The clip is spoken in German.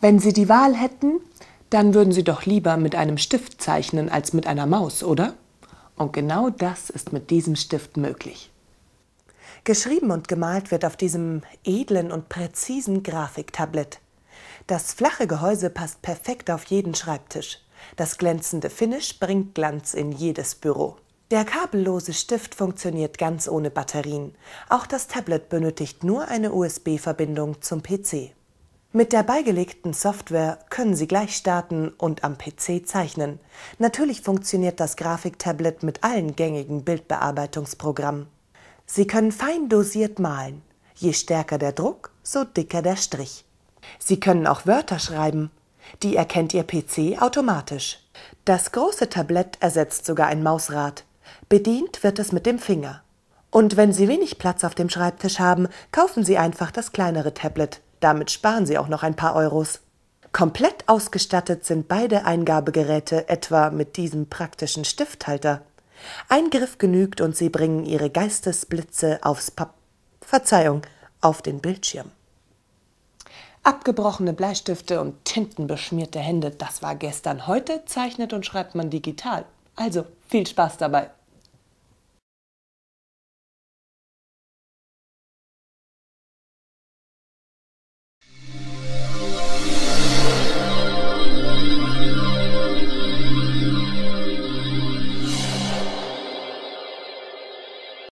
Wenn Sie die Wahl hätten, dann würden Sie doch lieber mit einem Stift zeichnen als mit einer Maus, oder? Und genau das ist mit diesem Stift möglich. Geschrieben und gemalt wird auf diesem edlen und präzisen Grafiktablett. Das flache Gehäuse passt perfekt auf jeden Schreibtisch. Das glänzende Finish bringt Glanz in jedes Büro. Der kabellose Stift funktioniert ganz ohne Batterien. Auch das Tablet benötigt nur eine USB-Verbindung zum PC. Mit der beigelegten Software können Sie gleich starten und am PC zeichnen. Natürlich funktioniert das Grafiktablet mit allen gängigen Bildbearbeitungsprogrammen. Sie können fein dosiert malen. Je stärker der Druck, so dicker der Strich. Sie können auch Wörter schreiben. Die erkennt Ihr PC automatisch. Das große Tablett ersetzt sogar ein Mausrad. Bedient wird es mit dem Finger. Und wenn Sie wenig Platz auf dem Schreibtisch haben, kaufen Sie einfach das kleinere Tablet. Damit sparen Sie auch noch ein paar Euros. Komplett ausgestattet sind beide Eingabegeräte etwa mit diesem praktischen Stifthalter. Ein Griff genügt und Sie bringen Ihre Geistesblitze aufs Pap Verzeihung, auf den Bildschirm. Abgebrochene Bleistifte und tintenbeschmierte Hände, das war gestern. Heute zeichnet und schreibt man digital. Also viel Spaß dabei.